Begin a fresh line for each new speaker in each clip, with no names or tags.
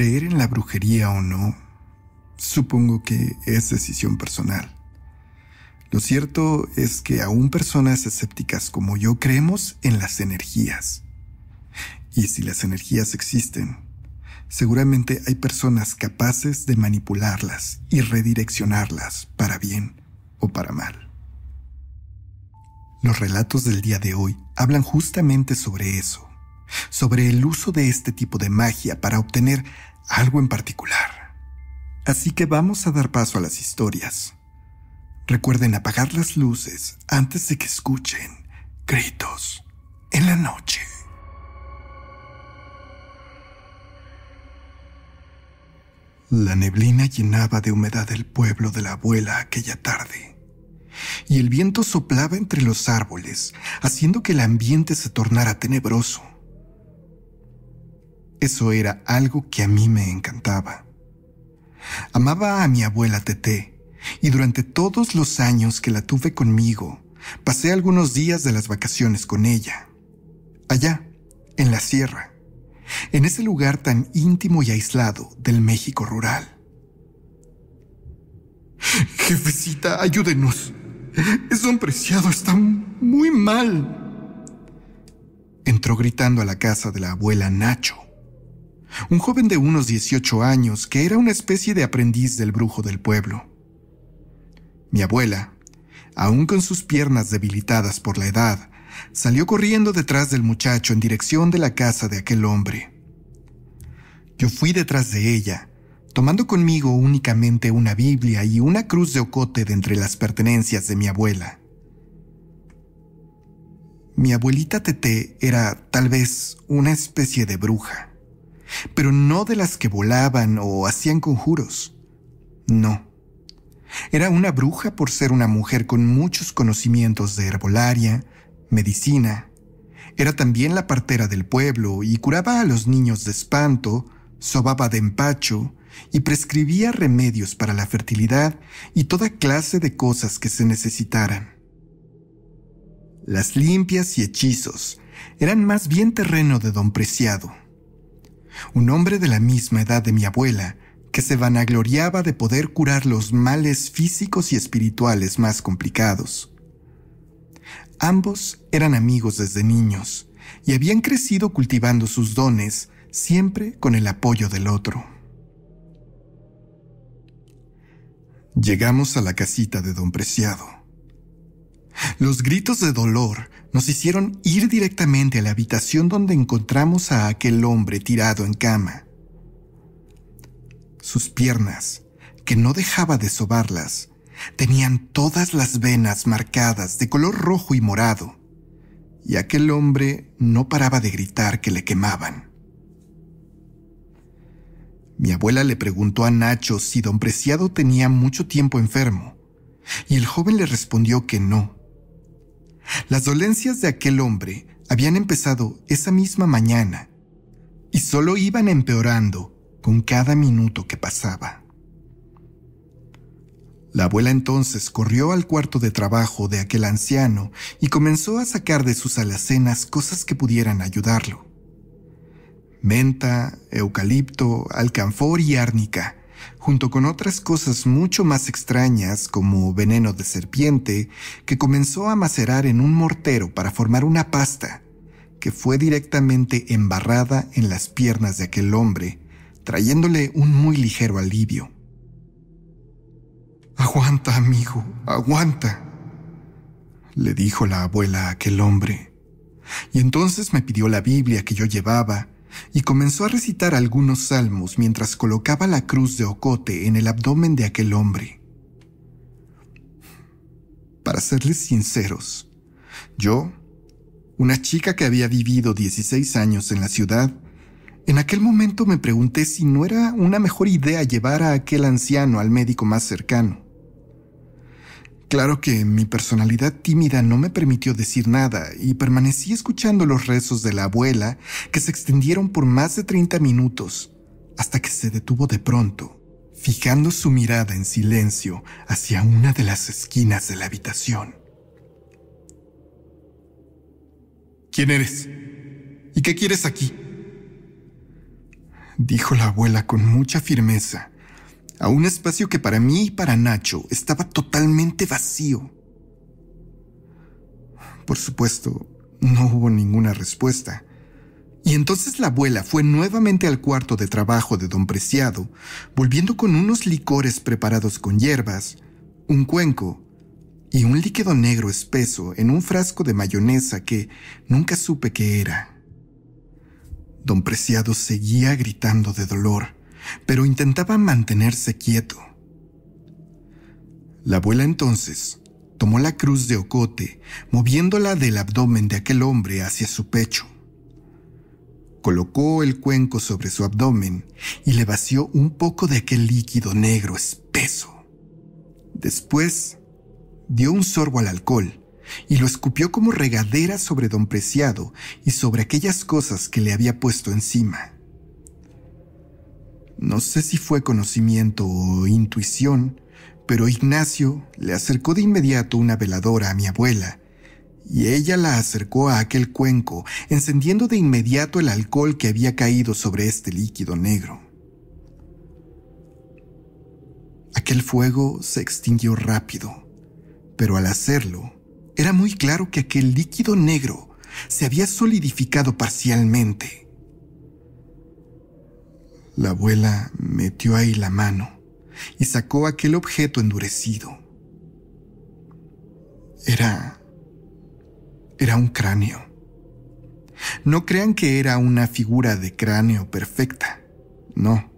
Creer en la brujería o no, supongo que es decisión personal. Lo cierto es que aún personas escépticas como yo creemos en las energías. Y si las energías existen, seguramente hay personas capaces de manipularlas y redireccionarlas para bien o para mal. Los relatos del día de hoy hablan justamente sobre eso, sobre el uso de este tipo de magia para obtener algo en particular. Así que vamos a dar paso a las historias. Recuerden apagar las luces antes de que escuchen gritos en la noche. La neblina llenaba de humedad el pueblo de la abuela aquella tarde, y el viento soplaba entre los árboles, haciendo que el ambiente se tornara tenebroso. Eso era algo que a mí me encantaba. Amaba a mi abuela Teté, y durante todos los años que la tuve conmigo, pasé algunos días de las vacaciones con ella. Allá, en la sierra, en ese lugar tan íntimo y aislado del México rural. Jefecita, ayúdenos. un Preciado está muy mal. Entró gritando a la casa de la abuela Nacho un joven de unos 18 años que era una especie de aprendiz del brujo del pueblo. Mi abuela, aún con sus piernas debilitadas por la edad, salió corriendo detrás del muchacho en dirección de la casa de aquel hombre. Yo fui detrás de ella, tomando conmigo únicamente una Biblia y una cruz de ocote de entre las pertenencias de mi abuela. Mi abuelita Tete era tal vez una especie de bruja pero no de las que volaban o hacían conjuros. No. Era una bruja por ser una mujer con muchos conocimientos de herbolaria, medicina. Era también la partera del pueblo y curaba a los niños de espanto, sobaba de empacho y prescribía remedios para la fertilidad y toda clase de cosas que se necesitaran. Las limpias y hechizos eran más bien terreno de don Preciado un hombre de la misma edad de mi abuela, que se vanagloriaba de poder curar los males físicos y espirituales más complicados. Ambos eran amigos desde niños y habían crecido cultivando sus dones, siempre con el apoyo del otro. Llegamos a la casita de don Preciado. Los gritos de dolor nos hicieron ir directamente a la habitación donde encontramos a aquel hombre tirado en cama. Sus piernas, que no dejaba de sobarlas, tenían todas las venas marcadas de color rojo y morado, y aquel hombre no paraba de gritar que le quemaban. Mi abuela le preguntó a Nacho si don Preciado tenía mucho tiempo enfermo, y el joven le respondió que no, las dolencias de aquel hombre habían empezado esa misma mañana y solo iban empeorando con cada minuto que pasaba. La abuela entonces corrió al cuarto de trabajo de aquel anciano y comenzó a sacar de sus alacenas cosas que pudieran ayudarlo. Menta, eucalipto, alcanfor y árnica junto con otras cosas mucho más extrañas como veneno de serpiente, que comenzó a macerar en un mortero para formar una pasta, que fue directamente embarrada en las piernas de aquel hombre, trayéndole un muy ligero alivio. Aguanta, amigo, aguanta, le dijo la abuela a aquel hombre. Y entonces me pidió la Biblia que yo llevaba, y comenzó a recitar algunos salmos mientras colocaba la cruz de ocote en el abdomen de aquel hombre. Para serles sinceros, yo, una chica que había vivido 16 años en la ciudad, en aquel momento me pregunté si no era una mejor idea llevar a aquel anciano al médico más cercano. Claro que mi personalidad tímida no me permitió decir nada y permanecí escuchando los rezos de la abuela que se extendieron por más de 30 minutos, hasta que se detuvo de pronto, fijando su mirada en silencio hacia una de las esquinas de la habitación. ¿Quién eres? ¿Y qué quieres aquí? dijo la abuela con mucha firmeza a un espacio que para mí y para Nacho estaba totalmente vacío. Por supuesto, no hubo ninguna respuesta. Y entonces la abuela fue nuevamente al cuarto de trabajo de don Preciado, volviendo con unos licores preparados con hierbas, un cuenco y un líquido negro espeso en un frasco de mayonesa que nunca supe qué era. Don Preciado seguía gritando de dolor pero intentaba mantenerse quieto. La abuela entonces tomó la cruz de ocote, moviéndola del abdomen de aquel hombre hacia su pecho. Colocó el cuenco sobre su abdomen y le vació un poco de aquel líquido negro espeso. Después, dio un sorbo al alcohol y lo escupió como regadera sobre don Preciado y sobre aquellas cosas que le había puesto encima. No sé si fue conocimiento o intuición, pero Ignacio le acercó de inmediato una veladora a mi abuela, y ella la acercó a aquel cuenco, encendiendo de inmediato el alcohol que había caído sobre este líquido negro. Aquel fuego se extinguió rápido, pero al hacerlo, era muy claro que aquel líquido negro se había solidificado parcialmente la abuela metió ahí la mano y sacó aquel objeto endurecido. Era... era un cráneo. No crean que era una figura de cráneo perfecta, no.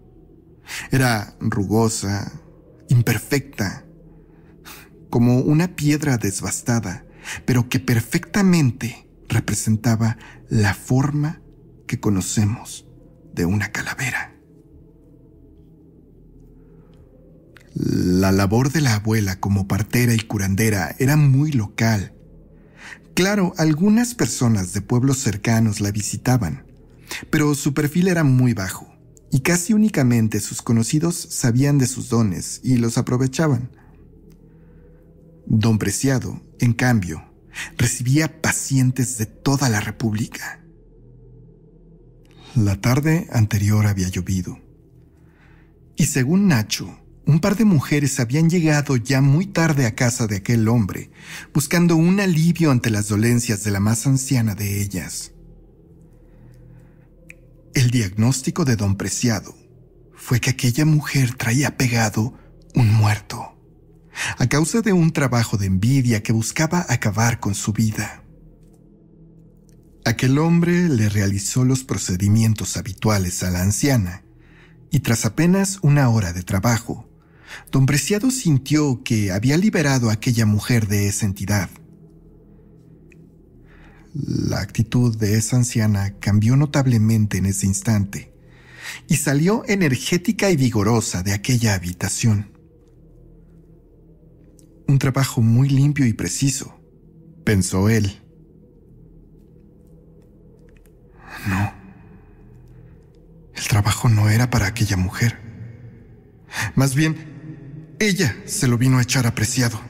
Era rugosa, imperfecta, como una piedra desbastada, pero que perfectamente representaba la forma que conocemos de una calavera. La labor de la abuela como partera y curandera era muy local. Claro, algunas personas de pueblos cercanos la visitaban, pero su perfil era muy bajo y casi únicamente sus conocidos sabían de sus dones y los aprovechaban. Don Preciado, en cambio, recibía pacientes de toda la República. La tarde anterior había llovido y según Nacho, un par de mujeres habían llegado ya muy tarde a casa de aquel hombre, buscando un alivio ante las dolencias de la más anciana de ellas. El diagnóstico de don Preciado fue que aquella mujer traía pegado un muerto, a causa de un trabajo de envidia que buscaba acabar con su vida. Aquel hombre le realizó los procedimientos habituales a la anciana, y tras apenas una hora de trabajo, Don Preciado sintió que había liberado a aquella mujer de esa entidad. La actitud de esa anciana cambió notablemente en ese instante y salió energética y vigorosa de aquella habitación. Un trabajo muy limpio y preciso, pensó él. No, el trabajo no era para aquella mujer. Más bien, ella se lo vino a echar apreciado.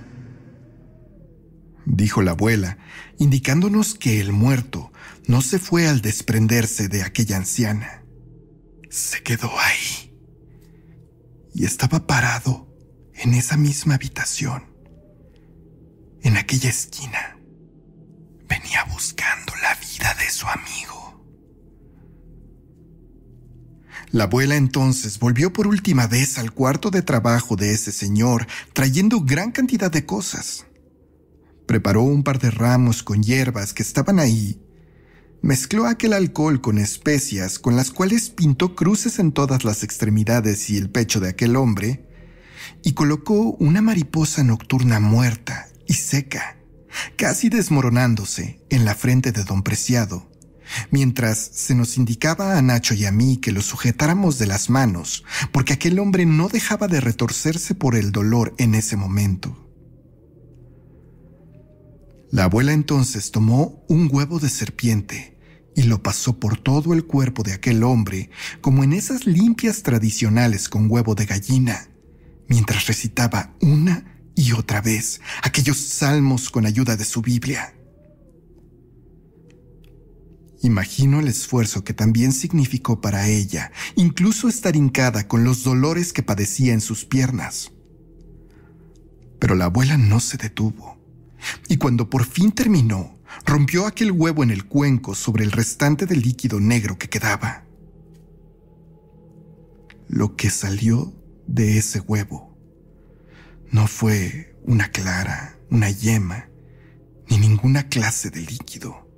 Dijo la abuela, indicándonos que el muerto no se fue al desprenderse de aquella anciana. Se quedó ahí. Y estaba parado en esa misma habitación, en aquella esquina. La abuela entonces volvió por última vez al cuarto de trabajo de ese señor, trayendo gran cantidad de cosas. Preparó un par de ramos con hierbas que estaban ahí. Mezcló aquel alcohol con especias con las cuales pintó cruces en todas las extremidades y el pecho de aquel hombre, y colocó una mariposa nocturna muerta y seca, casi desmoronándose en la frente de don Preciado Mientras se nos indicaba a Nacho y a mí que lo sujetáramos de las manos, porque aquel hombre no dejaba de retorcerse por el dolor en ese momento. La abuela entonces tomó un huevo de serpiente y lo pasó por todo el cuerpo de aquel hombre, como en esas limpias tradicionales con huevo de gallina, mientras recitaba una y otra vez aquellos salmos con ayuda de su Biblia. Imagino el esfuerzo que también significó para ella, incluso estar hincada con los dolores que padecía en sus piernas. Pero la abuela no se detuvo, y cuando por fin terminó, rompió aquel huevo en el cuenco sobre el restante del líquido negro que quedaba. Lo que salió de ese huevo no fue una clara, una yema, ni ninguna clase de líquido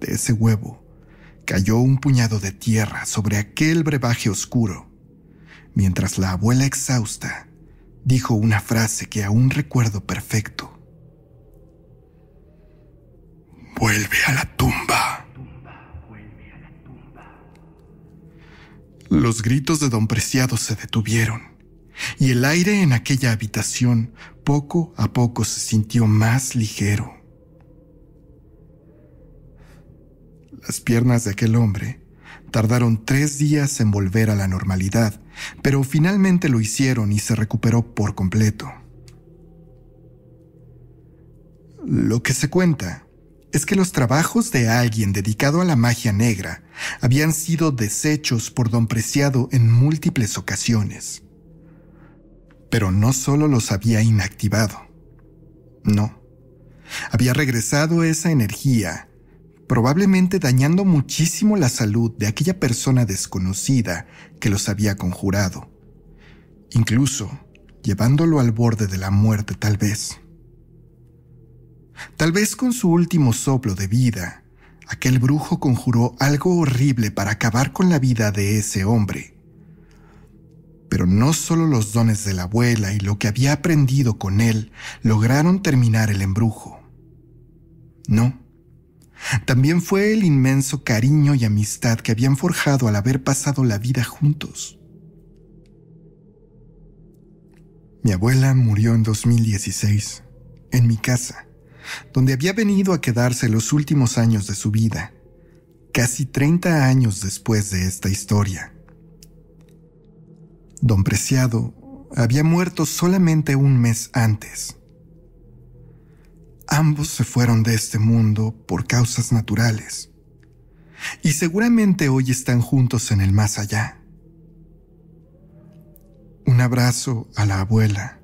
de ese huevo cayó un puñado de tierra sobre aquel brebaje oscuro, mientras la abuela exhausta dijo una frase que aún recuerdo perfecto. Vuelve a la tumba. Los gritos de don Preciado se detuvieron, y el aire en aquella habitación poco a poco se sintió más ligero. Las piernas de aquel hombre tardaron tres días en volver a la normalidad, pero finalmente lo hicieron y se recuperó por completo. Lo que se cuenta es que los trabajos de alguien dedicado a la magia negra habían sido deshechos por don Preciado en múltiples ocasiones. Pero no solo los había inactivado, no. Había regresado esa energía probablemente dañando muchísimo la salud de aquella persona desconocida que los había conjurado, incluso llevándolo al borde de la muerte tal vez. Tal vez con su último soplo de vida, aquel brujo conjuró algo horrible para acabar con la vida de ese hombre. Pero no solo los dones de la abuela y lo que había aprendido con él lograron terminar el embrujo. No. También fue el inmenso cariño y amistad que habían forjado al haber pasado la vida juntos. Mi abuela murió en 2016, en mi casa, donde había venido a quedarse los últimos años de su vida, casi 30 años después de esta historia. Don Preciado había muerto solamente un mes antes. Ambos se fueron de este mundo por causas naturales y seguramente hoy están juntos en el más allá. Un abrazo a la abuela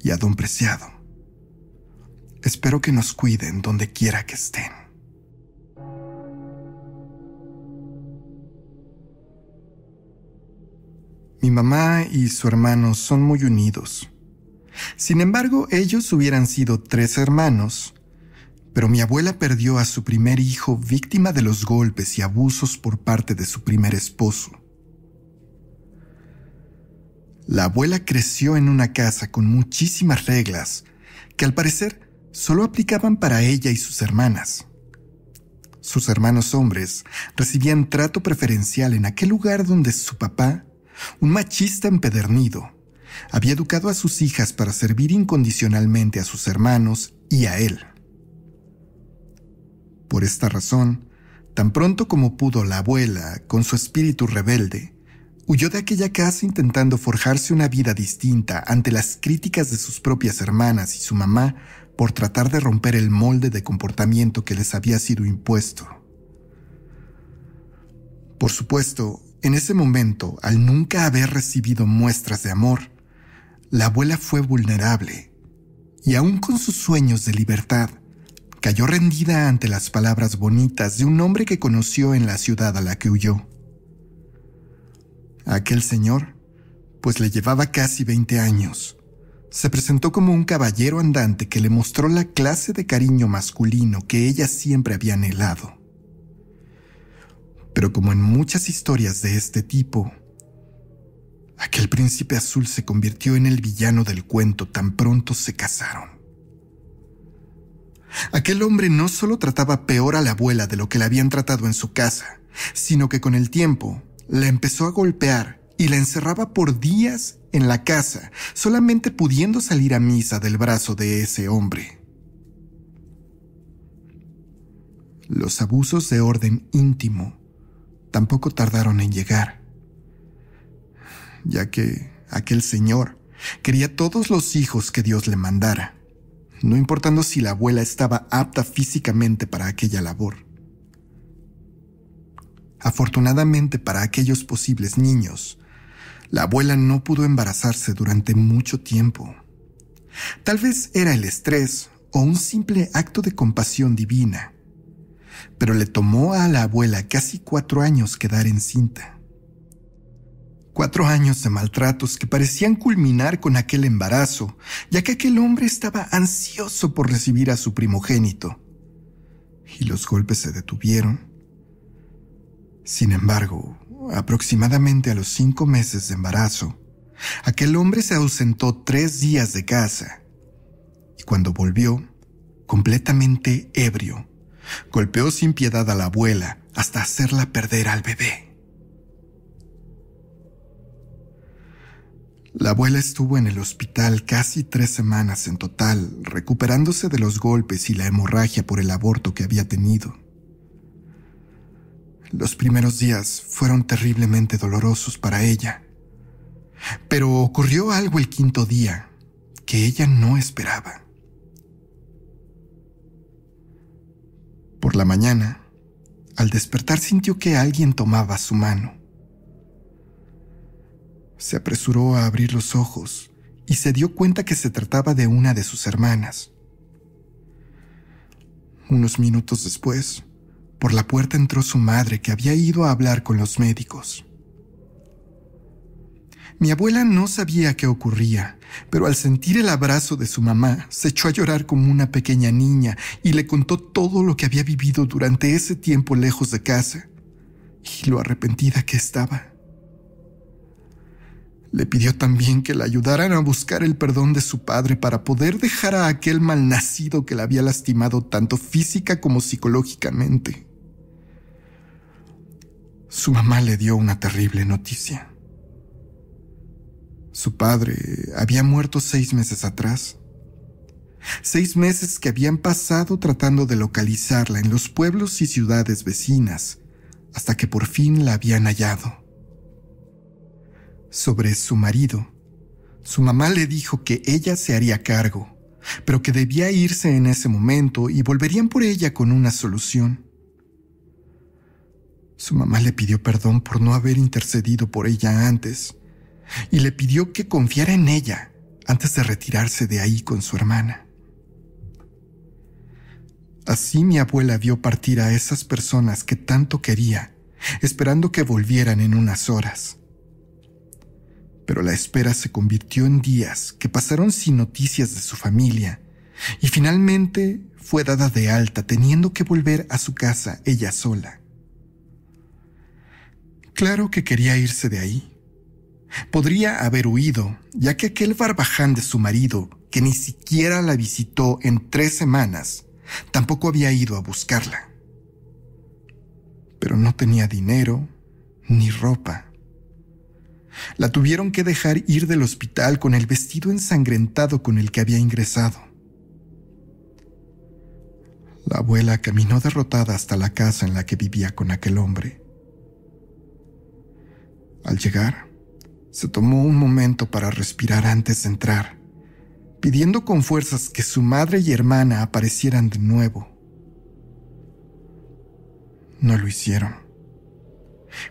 y a don Preciado. Espero que nos cuiden donde quiera que estén. Mi mamá y su hermano son muy unidos. Sin embargo, ellos hubieran sido tres hermanos. Pero mi abuela perdió a su primer hijo víctima de los golpes y abusos por parte de su primer esposo. La abuela creció en una casa con muchísimas reglas que al parecer solo aplicaban para ella y sus hermanas. Sus hermanos hombres recibían trato preferencial en aquel lugar donde su papá, un machista empedernido, había educado a sus hijas para servir incondicionalmente a sus hermanos y a él. Por esta razón, tan pronto como pudo la abuela, con su espíritu rebelde, huyó de aquella casa intentando forjarse una vida distinta ante las críticas de sus propias hermanas y su mamá por tratar de romper el molde de comportamiento que les había sido impuesto. Por supuesto, en ese momento, al nunca haber recibido muestras de amor, la abuela fue vulnerable y aún con sus sueños de libertad, cayó rendida ante las palabras bonitas de un hombre que conoció en la ciudad a la que huyó. Aquel señor, pues le llevaba casi 20 años, se presentó como un caballero andante que le mostró la clase de cariño masculino que ella siempre había anhelado. Pero como en muchas historias de este tipo, Aquel príncipe azul se convirtió en el villano del cuento tan pronto se casaron. Aquel hombre no solo trataba peor a la abuela de lo que la habían tratado en su casa, sino que con el tiempo la empezó a golpear y la encerraba por días en la casa, solamente pudiendo salir a misa del brazo de ese hombre. Los abusos de orden íntimo tampoco tardaron en llegar ya que aquel señor quería todos los hijos que Dios le mandara, no importando si la abuela estaba apta físicamente para aquella labor. Afortunadamente para aquellos posibles niños, la abuela no pudo embarazarse durante mucho tiempo. Tal vez era el estrés o un simple acto de compasión divina, pero le tomó a la abuela casi cuatro años quedar encinta. Cuatro años de maltratos que parecían culminar con aquel embarazo, ya que aquel hombre estaba ansioso por recibir a su primogénito. Y los golpes se detuvieron. Sin embargo, aproximadamente a los cinco meses de embarazo, aquel hombre se ausentó tres días de casa. Y cuando volvió, completamente ebrio, golpeó sin piedad a la abuela hasta hacerla perder al bebé. La abuela estuvo en el hospital casi tres semanas en total, recuperándose de los golpes y la hemorragia por el aborto que había tenido. Los primeros días fueron terriblemente dolorosos para ella, pero ocurrió algo el quinto día que ella no esperaba. Por la mañana, al despertar sintió que alguien tomaba su mano. Se apresuró a abrir los ojos y se dio cuenta que se trataba de una de sus hermanas. Unos minutos después, por la puerta entró su madre que había ido a hablar con los médicos. Mi abuela no sabía qué ocurría, pero al sentir el abrazo de su mamá, se echó a llorar como una pequeña niña y le contó todo lo que había vivido durante ese tiempo lejos de casa y lo arrepentida que estaba. Le pidió también que la ayudaran a buscar el perdón de su padre para poder dejar a aquel malnacido que la había lastimado tanto física como psicológicamente. Su mamá le dio una terrible noticia. Su padre había muerto seis meses atrás. Seis meses que habían pasado tratando de localizarla en los pueblos y ciudades vecinas, hasta que por fin la habían hallado sobre su marido. Su mamá le dijo que ella se haría cargo, pero que debía irse en ese momento y volverían por ella con una solución. Su mamá le pidió perdón por no haber intercedido por ella antes y le pidió que confiara en ella antes de retirarse de ahí con su hermana. Así mi abuela vio partir a esas personas que tanto quería, esperando que volvieran en unas horas. Pero la espera se convirtió en días que pasaron sin noticias de su familia y finalmente fue dada de alta teniendo que volver a su casa ella sola. Claro que quería irse de ahí. Podría haber huido, ya que aquel barbaján de su marido, que ni siquiera la visitó en tres semanas, tampoco había ido a buscarla. Pero no tenía dinero ni ropa. La tuvieron que dejar ir del hospital con el vestido ensangrentado con el que había ingresado. La abuela caminó derrotada hasta la casa en la que vivía con aquel hombre. Al llegar, se tomó un momento para respirar antes de entrar, pidiendo con fuerzas que su madre y hermana aparecieran de nuevo. No lo hicieron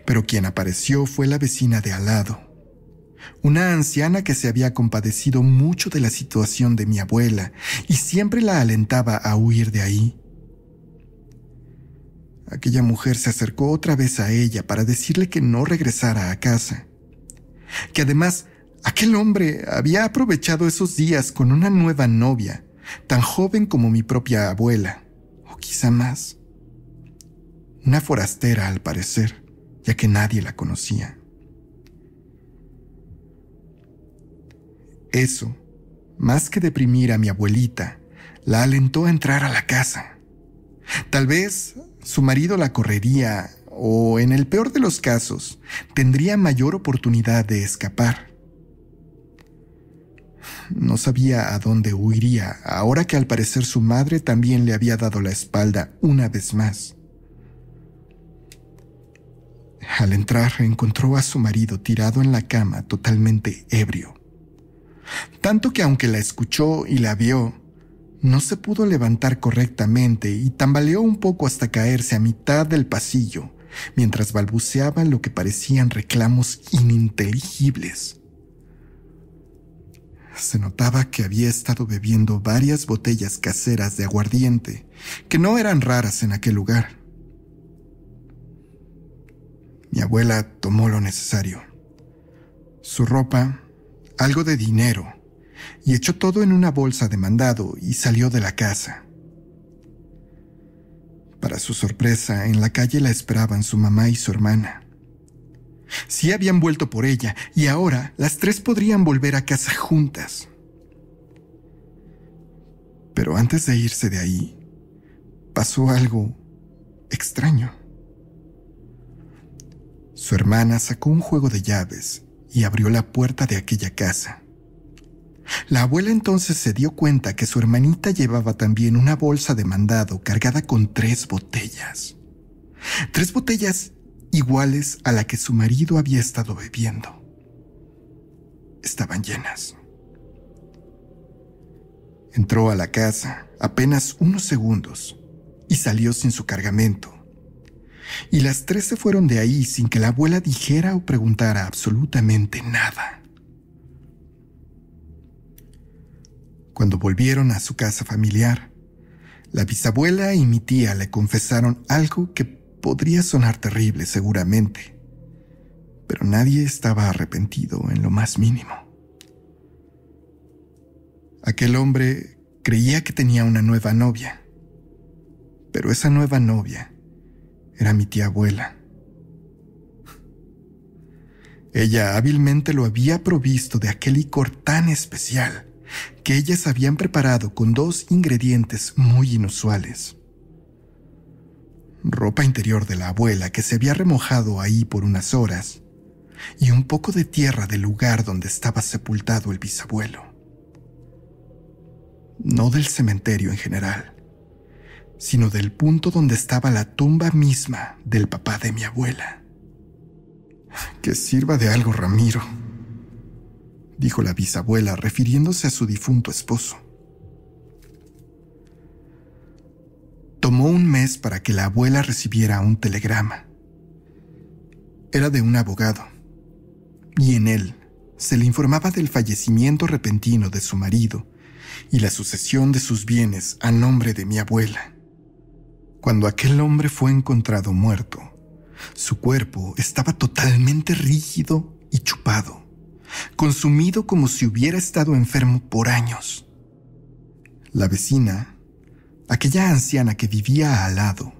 pero quien apareció fue la vecina de al lado, una anciana que se había compadecido mucho de la situación de mi abuela y siempre la alentaba a huir de ahí. Aquella mujer se acercó otra vez a ella para decirle que no regresara a casa, que además aquel hombre había aprovechado esos días con una nueva novia, tan joven como mi propia abuela, o quizá más. Una forastera al parecer que nadie la conocía. Eso, más que deprimir a mi abuelita, la alentó a entrar a la casa. Tal vez su marido la correría o, en el peor de los casos, tendría mayor oportunidad de escapar. No sabía a dónde huiría, ahora que al parecer su madre también le había dado la espalda una vez más. Al entrar encontró a su marido tirado en la cama totalmente ebrio. Tanto que aunque la escuchó y la vio, no se pudo levantar correctamente y tambaleó un poco hasta caerse a mitad del pasillo, mientras balbuceaba lo que parecían reclamos ininteligibles. Se notaba que había estado bebiendo varias botellas caseras de aguardiente, que no eran raras en aquel lugar. Mi abuela tomó lo necesario. Su ropa, algo de dinero, y echó todo en una bolsa de mandado y salió de la casa. Para su sorpresa, en la calle la esperaban su mamá y su hermana. Sí habían vuelto por ella y ahora las tres podrían volver a casa juntas. Pero antes de irse de ahí, pasó algo extraño. Su hermana sacó un juego de llaves y abrió la puerta de aquella casa. La abuela entonces se dio cuenta que su hermanita llevaba también una bolsa de mandado cargada con tres botellas. Tres botellas iguales a la que su marido había estado bebiendo. Estaban llenas. Entró a la casa apenas unos segundos y salió sin su cargamento, y las tres se fueron de ahí sin que la abuela dijera o preguntara absolutamente nada. Cuando volvieron a su casa familiar, la bisabuela y mi tía le confesaron algo que podría sonar terrible seguramente, pero nadie estaba arrepentido en lo más mínimo. Aquel hombre creía que tenía una nueva novia, pero esa nueva novia era mi tía abuela. Ella hábilmente lo había provisto de aquel licor tan especial que ellas habían preparado con dos ingredientes muy inusuales. Ropa interior de la abuela que se había remojado ahí por unas horas y un poco de tierra del lugar donde estaba sepultado el bisabuelo. No del cementerio en general, sino del punto donde estaba la tumba misma del papá de mi abuela. Que sirva de algo, Ramiro, dijo la bisabuela refiriéndose a su difunto esposo. Tomó un mes para que la abuela recibiera un telegrama. Era de un abogado, y en él se le informaba del fallecimiento repentino de su marido y la sucesión de sus bienes a nombre de mi abuela. Cuando aquel hombre fue encontrado muerto, su cuerpo estaba totalmente rígido y chupado, consumido como si hubiera estado enfermo por años. La vecina, aquella anciana que vivía al lado,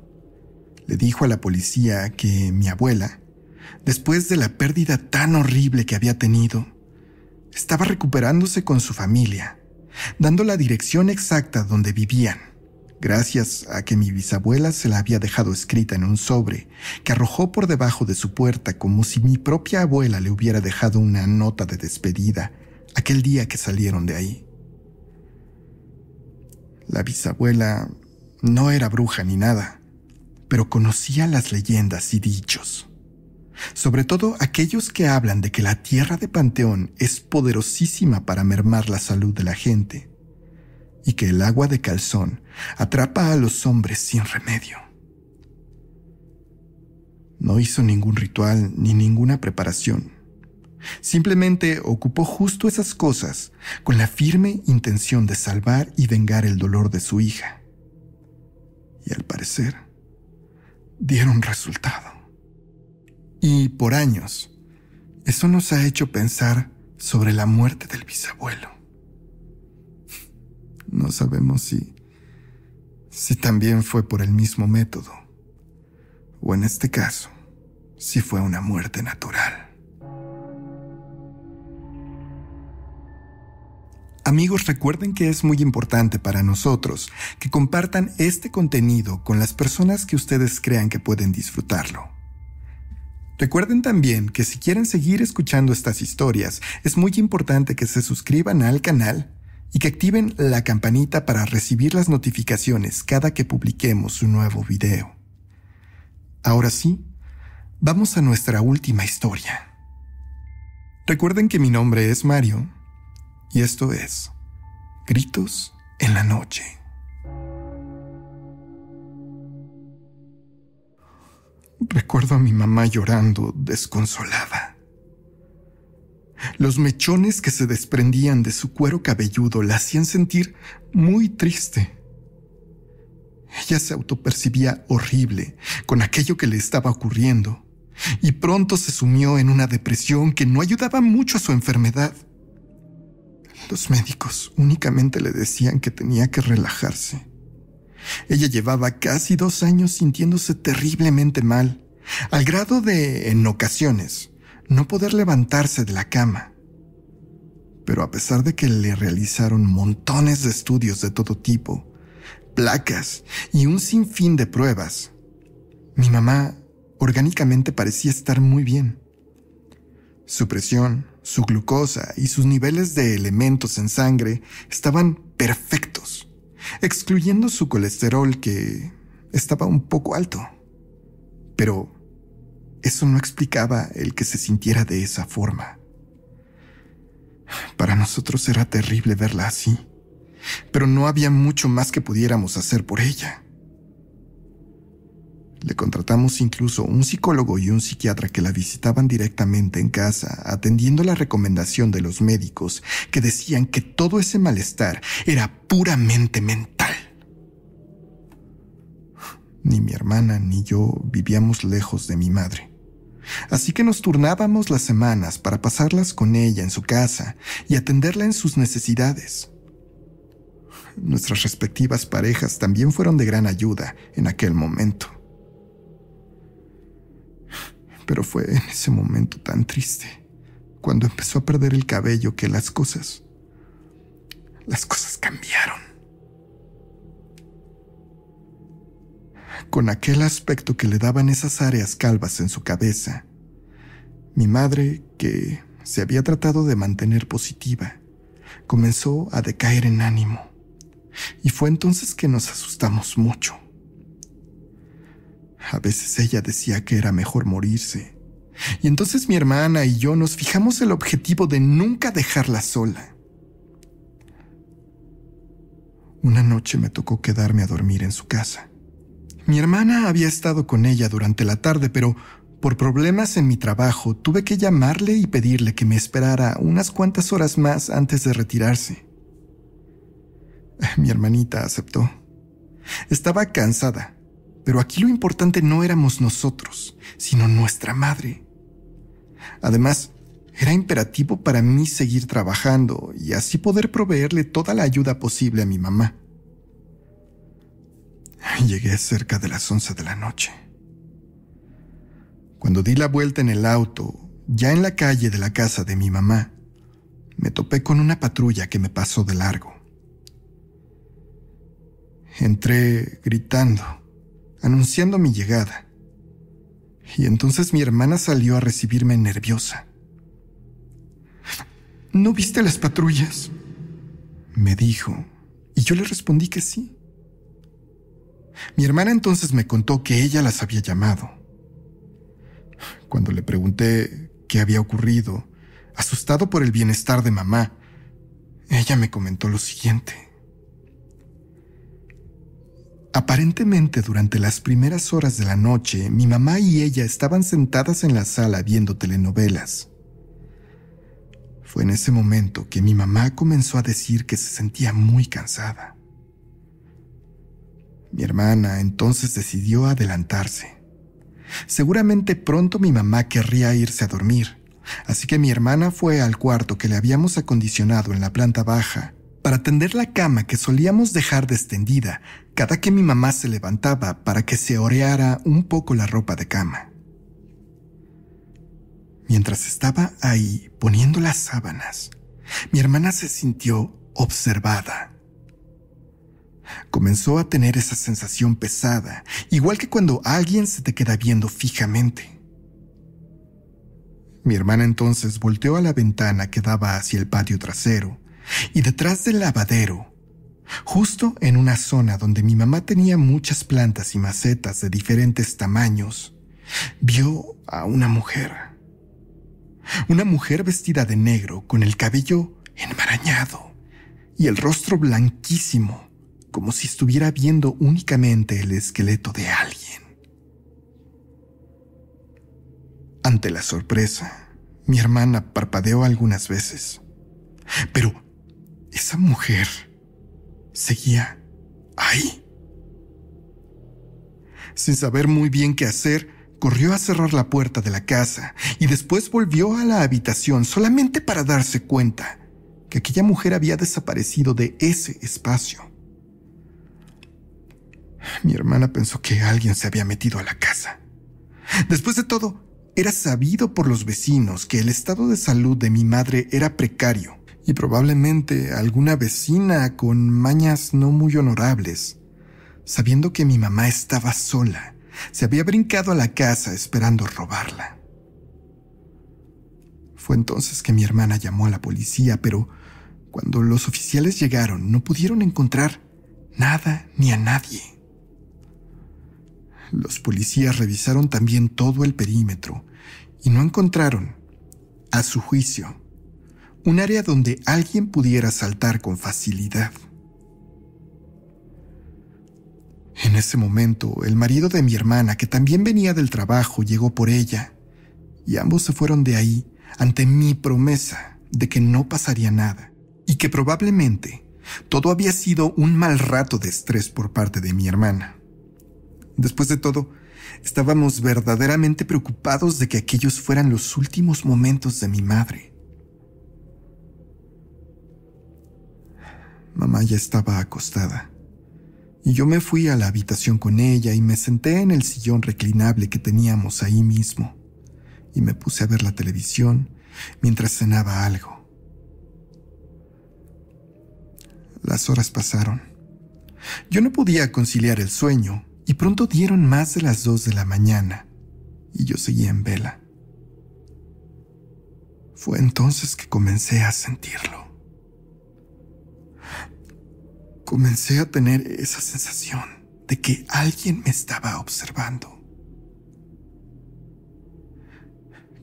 le dijo a la policía que mi abuela, después de la pérdida tan horrible que había tenido, estaba recuperándose con su familia, dando la dirección exacta donde vivían gracias a que mi bisabuela se la había dejado escrita en un sobre que arrojó por debajo de su puerta como si mi propia abuela le hubiera dejado una nota de despedida aquel día que salieron de ahí. La bisabuela no era bruja ni nada, pero conocía las leyendas y dichos, sobre todo aquellos que hablan de que la tierra de Panteón es poderosísima para mermar la salud de la gente y que el agua de calzón atrapa a los hombres sin remedio. No hizo ningún ritual ni ninguna preparación. Simplemente ocupó justo esas cosas con la firme intención de salvar y vengar el dolor de su hija. Y al parecer, dieron resultado. Y por años, eso nos ha hecho pensar sobre la muerte del bisabuelo. No sabemos si, si también fue por el mismo método, o en este caso, si fue una muerte natural. Amigos, recuerden que es muy importante para nosotros que compartan este contenido con las personas que ustedes crean que pueden disfrutarlo. Recuerden también que si quieren seguir escuchando estas historias, es muy importante que se suscriban al canal y que activen la campanita para recibir las notificaciones cada que publiquemos un nuevo video. Ahora sí, vamos a nuestra última historia. Recuerden que mi nombre es Mario y esto es Gritos en la Noche. Recuerdo a mi mamá llorando desconsolada. Los mechones que se desprendían de su cuero cabelludo la hacían sentir muy triste. Ella se autopercibía horrible con aquello que le estaba ocurriendo y pronto se sumió en una depresión que no ayudaba mucho a su enfermedad. Los médicos únicamente le decían que tenía que relajarse. Ella llevaba casi dos años sintiéndose terriblemente mal, al grado de, en ocasiones, no poder levantarse de la cama. Pero a pesar de que le realizaron montones de estudios de todo tipo, placas y un sinfín de pruebas, mi mamá orgánicamente parecía estar muy bien. Su presión, su glucosa y sus niveles de elementos en sangre estaban perfectos, excluyendo su colesterol que estaba un poco alto. Pero eso no explicaba el que se sintiera de esa forma. Para nosotros era terrible verla así, pero no había mucho más que pudiéramos hacer por ella. Le contratamos incluso un psicólogo y un psiquiatra que la visitaban directamente en casa, atendiendo la recomendación de los médicos que decían que todo ese malestar era puramente mental. Ni mi hermana ni yo vivíamos lejos de mi madre. Así que nos turnábamos las semanas para pasarlas con ella en su casa y atenderla en sus necesidades. Nuestras respectivas parejas también fueron de gran ayuda en aquel momento. Pero fue en ese momento tan triste, cuando empezó a perder el cabello, que las cosas... las cosas cambiaron. con aquel aspecto que le daban esas áreas calvas en su cabeza. Mi madre, que se había tratado de mantener positiva, comenzó a decaer en ánimo, y fue entonces que nos asustamos mucho. A veces ella decía que era mejor morirse, y entonces mi hermana y yo nos fijamos el objetivo de nunca dejarla sola. Una noche me tocó quedarme a dormir en su casa. Mi hermana había estado con ella durante la tarde, pero por problemas en mi trabajo tuve que llamarle y pedirle que me esperara unas cuantas horas más antes de retirarse. Mi hermanita aceptó. Estaba cansada, pero aquí lo importante no éramos nosotros, sino nuestra madre. Además, era imperativo para mí seguir trabajando y así poder proveerle toda la ayuda posible a mi mamá. Llegué cerca de las 11 de la noche. Cuando di la vuelta en el auto, ya en la calle de la casa de mi mamá, me topé con una patrulla que me pasó de largo. Entré gritando, anunciando mi llegada, y entonces mi hermana salió a recibirme nerviosa. ¿No viste las patrullas? me dijo, y yo le respondí que sí. Mi hermana entonces me contó que ella las había llamado. Cuando le pregunté qué había ocurrido, asustado por el bienestar de mamá, ella me comentó lo siguiente. Aparentemente durante las primeras horas de la noche, mi mamá y ella estaban sentadas en la sala viendo telenovelas. Fue en ese momento que mi mamá comenzó a decir que se sentía muy cansada. Mi hermana entonces decidió adelantarse. Seguramente pronto mi mamá querría irse a dormir, así que mi hermana fue al cuarto que le habíamos acondicionado en la planta baja para tender la cama que solíamos dejar descendida cada que mi mamá se levantaba para que se oreara un poco la ropa de cama. Mientras estaba ahí poniendo las sábanas, mi hermana se sintió observada comenzó a tener esa sensación pesada, igual que cuando alguien se te queda viendo fijamente. Mi hermana entonces volteó a la ventana que daba hacia el patio trasero, y detrás del lavadero, justo en una zona donde mi mamá tenía muchas plantas y macetas de diferentes tamaños, vio a una mujer. Una mujer vestida de negro con el cabello enmarañado y el rostro blanquísimo como si estuviera viendo únicamente el esqueleto de alguien. Ante la sorpresa, mi hermana parpadeó algunas veces, pero esa mujer seguía ahí. Sin saber muy bien qué hacer, corrió a cerrar la puerta de la casa y después volvió a la habitación solamente para darse cuenta que aquella mujer había desaparecido de ese espacio. Mi hermana pensó que alguien se había metido a la casa. Después de todo, era sabido por los vecinos que el estado de salud de mi madre era precario y probablemente alguna vecina con mañas no muy honorables, sabiendo que mi mamá estaba sola, se había brincado a la casa esperando robarla. Fue entonces que mi hermana llamó a la policía, pero cuando los oficiales llegaron no pudieron encontrar nada ni a nadie. Los policías revisaron también todo el perímetro y no encontraron, a su juicio, un área donde alguien pudiera saltar con facilidad. En ese momento, el marido de mi hermana, que también venía del trabajo, llegó por ella, y ambos se fueron de ahí ante mi promesa de que no pasaría nada, y que probablemente todo había sido un mal rato de estrés por parte de mi hermana. Después de todo, estábamos verdaderamente preocupados de que aquellos fueran los últimos momentos de mi madre. Mamá ya estaba acostada, y yo me fui a la habitación con ella y me senté en el sillón reclinable que teníamos ahí mismo, y me puse a ver la televisión mientras cenaba algo. Las horas pasaron. Yo no podía conciliar el sueño y pronto dieron más de las dos de la mañana y yo seguía en vela. Fue entonces que comencé a sentirlo. Comencé a tener esa sensación de que alguien me estaba observando.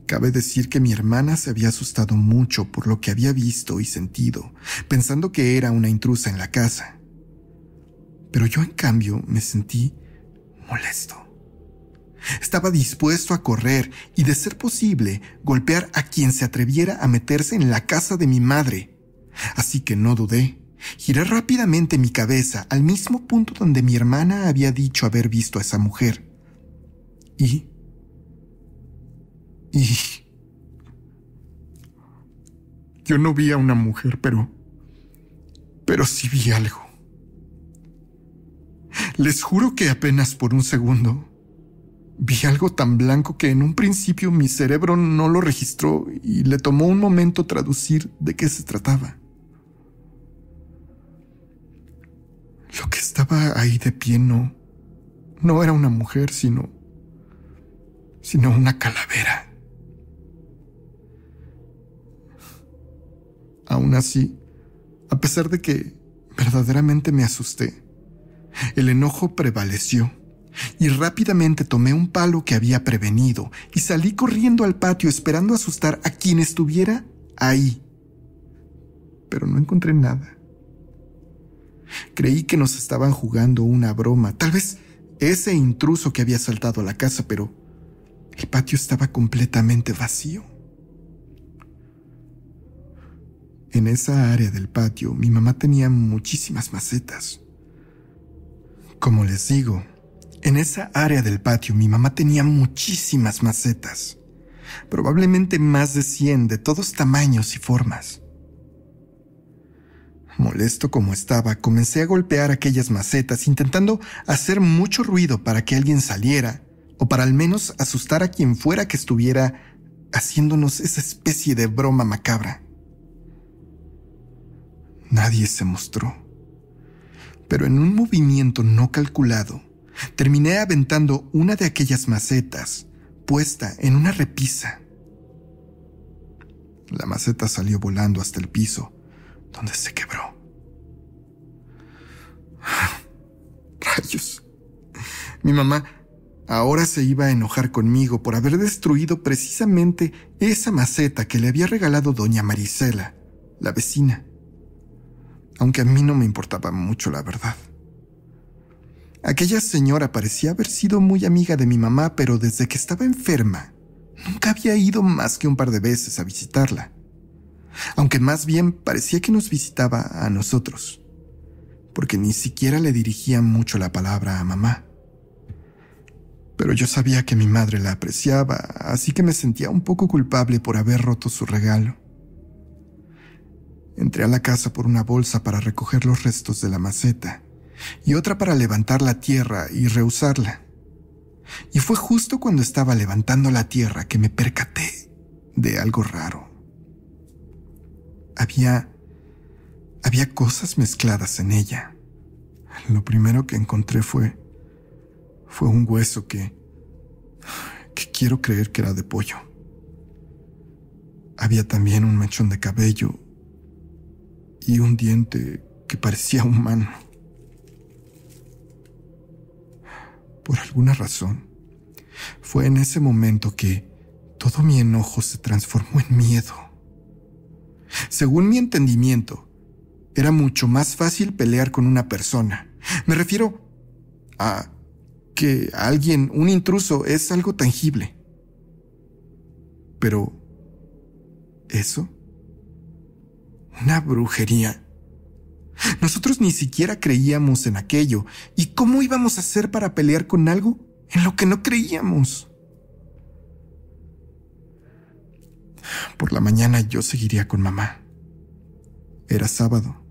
Cabe decir que mi hermana se había asustado mucho por lo que había visto y sentido, pensando que era una intrusa en la casa. Pero yo en cambio me sentí molesto. Estaba dispuesto a correr y, de ser posible, golpear a quien se atreviera a meterse en la casa de mi madre. Así que no dudé. Giré rápidamente mi cabeza al mismo punto donde mi hermana había dicho haber visto a esa mujer. Y... Y... Yo no vi a una mujer, pero... Pero sí vi algo. Les juro que apenas por un segundo vi algo tan blanco que en un principio mi cerebro no lo registró y le tomó un momento traducir de qué se trataba. Lo que estaba ahí de pie no, no era una mujer, sino, sino una calavera. Aún así, a pesar de que verdaderamente me asusté, el enojo prevaleció y rápidamente tomé un palo que había prevenido y salí corriendo al patio esperando asustar a quien estuviera ahí. Pero no encontré nada. Creí que nos estaban jugando una broma, tal vez ese intruso que había saltado a la casa, pero el patio estaba completamente vacío. En esa área del patio mi mamá tenía muchísimas macetas como les digo, en esa área del patio mi mamá tenía muchísimas macetas, probablemente más de 100 de todos tamaños y formas. Molesto como estaba, comencé a golpear aquellas macetas intentando hacer mucho ruido para que alguien saliera o para al menos asustar a quien fuera que estuviera haciéndonos esa especie de broma macabra. Nadie se mostró pero en un movimiento no calculado, terminé aventando una de aquellas macetas puesta en una repisa. La maceta salió volando hasta el piso, donde se quebró. Rayos. Mi mamá ahora se iba a enojar conmigo por haber destruido precisamente esa maceta que le había regalado doña Marisela, la vecina aunque a mí no me importaba mucho la verdad. Aquella señora parecía haber sido muy amiga de mi mamá, pero desde que estaba enferma, nunca había ido más que un par de veces a visitarla. Aunque más bien parecía que nos visitaba a nosotros, porque ni siquiera le dirigía mucho la palabra a mamá. Pero yo sabía que mi madre la apreciaba, así que me sentía un poco culpable por haber roto su regalo. Entré a la casa por una bolsa para recoger los restos de la maceta y otra para levantar la tierra y rehusarla. Y fue justo cuando estaba levantando la tierra que me percaté de algo raro. Había había cosas mezcladas en ella. Lo primero que encontré fue fue un hueso que que quiero creer que era de pollo. Había también un mechón de cabello, y un diente que parecía humano. Por alguna razón, fue en ese momento que todo mi enojo se transformó en miedo. Según mi entendimiento, era mucho más fácil pelear con una persona. Me refiero a que alguien, un intruso, es algo tangible. Pero eso una brujería. Nosotros ni siquiera creíamos en aquello, y cómo íbamos a hacer para pelear con algo en lo que no creíamos. Por la mañana yo seguiría con mamá. Era sábado,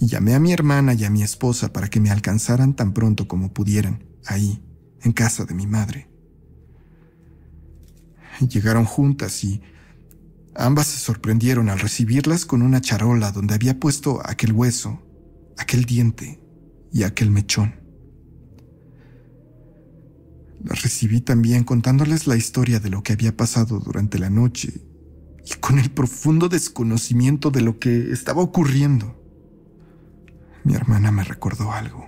y llamé a mi hermana y a mi esposa para que me alcanzaran tan pronto como pudieran, ahí, en casa de mi madre. Llegaron juntas y Ambas se sorprendieron al recibirlas con una charola donde había puesto aquel hueso, aquel diente y aquel mechón. Las recibí también contándoles la historia de lo que había pasado durante la noche y con el profundo desconocimiento de lo que estaba ocurriendo. Mi hermana me recordó algo.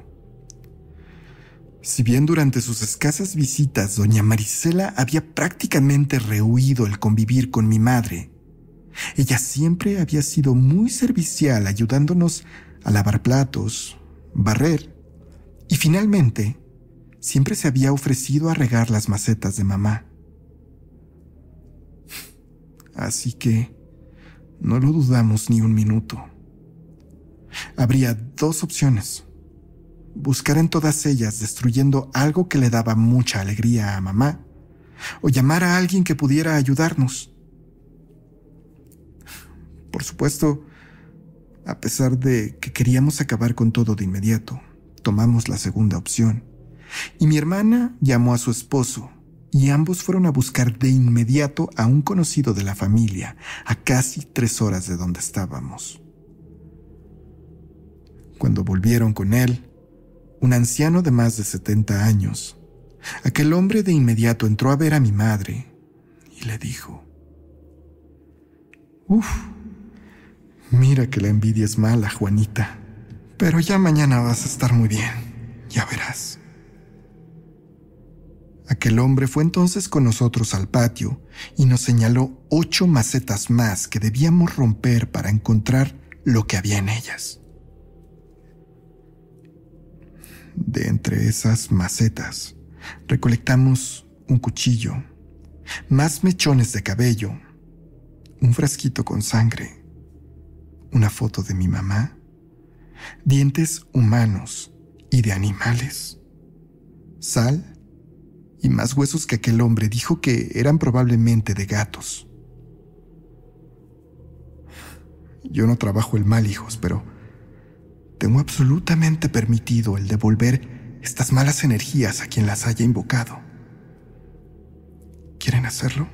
Si bien durante sus escasas visitas doña Marisela había prácticamente rehuido el convivir con mi madre, ella siempre había sido muy servicial ayudándonos a lavar platos, barrer y finalmente siempre se había ofrecido a regar las macetas de mamá. Así que no lo dudamos ni un minuto. Habría dos opciones. Buscar en todas ellas destruyendo algo que le daba mucha alegría a mamá o llamar a alguien que pudiera ayudarnos. Por supuesto, a pesar de que queríamos acabar con todo de inmediato, tomamos la segunda opción. Y mi hermana llamó a su esposo y ambos fueron a buscar de inmediato a un conocido de la familia, a casi tres horas de donde estábamos. Cuando volvieron con él, un anciano de más de 70 años, aquel hombre de inmediato entró a ver a mi madre y le dijo, Uf, Mira que la envidia es mala, Juanita. Pero ya mañana vas a estar muy bien. Ya verás. Aquel hombre fue entonces con nosotros al patio y nos señaló ocho macetas más que debíamos romper para encontrar lo que había en ellas. De entre esas macetas, recolectamos un cuchillo, más mechones de cabello, un frasquito con sangre una foto de mi mamá, dientes humanos y de animales, sal y más huesos que aquel hombre dijo que eran probablemente de gatos. Yo no trabajo el mal, hijos, pero tengo absolutamente permitido el devolver estas malas energías a quien las haya invocado. ¿Quieren hacerlo?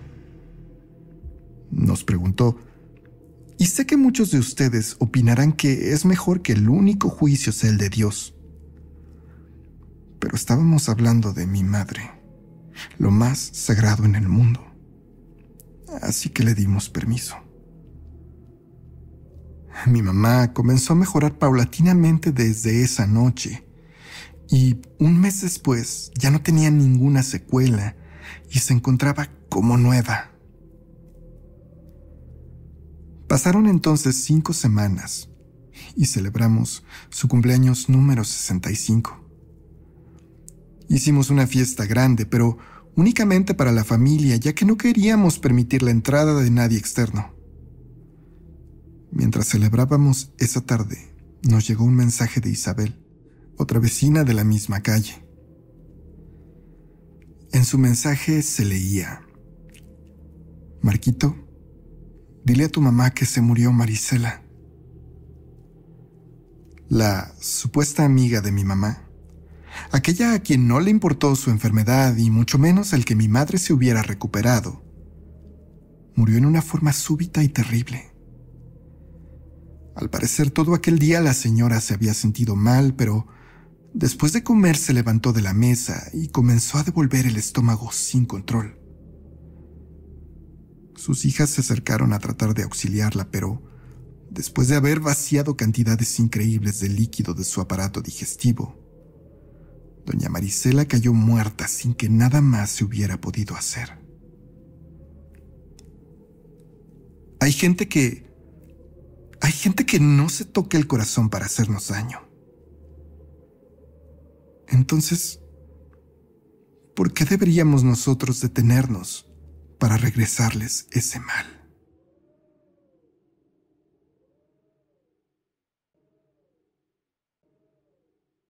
Nos preguntó y sé que muchos de ustedes opinarán que es mejor que el único juicio sea el de Dios. Pero estábamos hablando de mi madre, lo más sagrado en el mundo. Así que le dimos permiso. Mi mamá comenzó a mejorar paulatinamente desde esa noche y un mes después ya no tenía ninguna secuela y se encontraba como nueva. Pasaron entonces cinco semanas y celebramos su cumpleaños número 65. Hicimos una fiesta grande, pero únicamente para la familia, ya que no queríamos permitir la entrada de nadie externo. Mientras celebrábamos esa tarde, nos llegó un mensaje de Isabel, otra vecina de la misma calle. En su mensaje se leía, Marquito, Dile a tu mamá que se murió Marisela. La supuesta amiga de mi mamá, aquella a quien no le importó su enfermedad y mucho menos el que mi madre se hubiera recuperado, murió en una forma súbita y terrible. Al parecer todo aquel día la señora se había sentido mal, pero después de comer se levantó de la mesa y comenzó a devolver el estómago sin control. Sus hijas se acercaron a tratar de auxiliarla, pero después de haber vaciado cantidades increíbles de líquido de su aparato digestivo, doña Marisela cayó muerta sin que nada más se hubiera podido hacer. Hay gente que... Hay gente que no se toca el corazón para hacernos daño. Entonces, ¿por qué deberíamos nosotros detenernos? para regresarles ese mal.